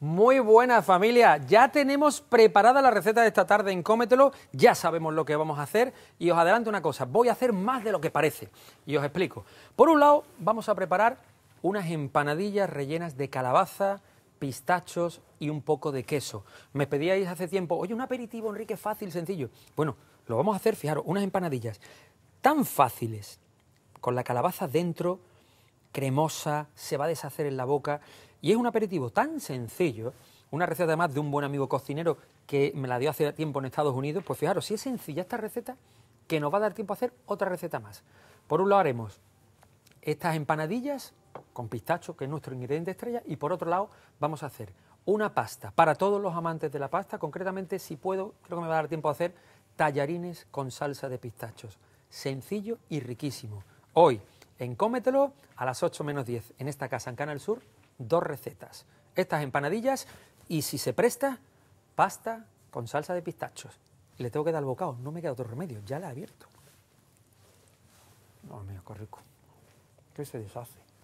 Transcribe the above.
Muy buena familia, ya tenemos preparada la receta de esta tarde en Cómetelo, ya sabemos lo que vamos a hacer y os adelanto una cosa, voy a hacer más de lo que parece y os explico. Por un lado vamos a preparar unas empanadillas rellenas de calabaza, pistachos y un poco de queso. Me pedíais hace tiempo, oye, un aperitivo, Enrique, fácil, sencillo. Bueno, lo vamos a hacer, fijaros, unas empanadillas tan fáciles, con la calabaza dentro, cremosa, se va a deshacer en la boca y es un aperitivo tan sencillo, una receta además de un buen amigo cocinero que me la dio hace tiempo en Estados Unidos, pues fijaros, si es sencilla esta receta, que nos va a dar tiempo a hacer otra receta más. Por un lado haremos estas empanadillas con pistacho, que es nuestro ingrediente estrella, y por otro lado vamos a hacer una pasta para todos los amantes de la pasta, concretamente si puedo, creo que me va a dar tiempo a hacer tallarines con salsa de pistachos. Sencillo y riquísimo. Hoy Encómetelo a las 8 menos 10 en esta casa en Canal Sur, dos recetas. Estas empanadillas y si se presta, pasta con salsa de pistachos. Le tengo que dar el bocado, no me queda otro remedio, ya la he abierto. No, mío, qué rico. ¿Qué se deshace?